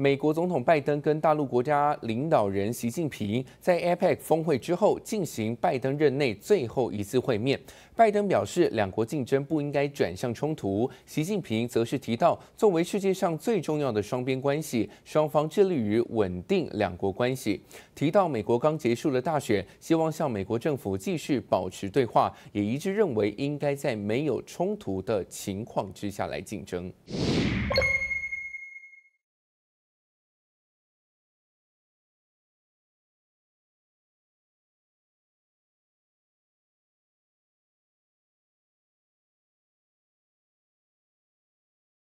美国总统拜登跟大陆国家领导人习近平在 APEC 峰会之后进行拜登任内最后一次会面。拜登表示，两国竞争不应该转向冲突。习近平则是提到，作为世界上最重要的双边关系，双方致力于稳定两国关系。提到美国刚结束了大选，希望向美国政府继续保持对话，也一致认为应该在没有冲突的情况之下来竞争。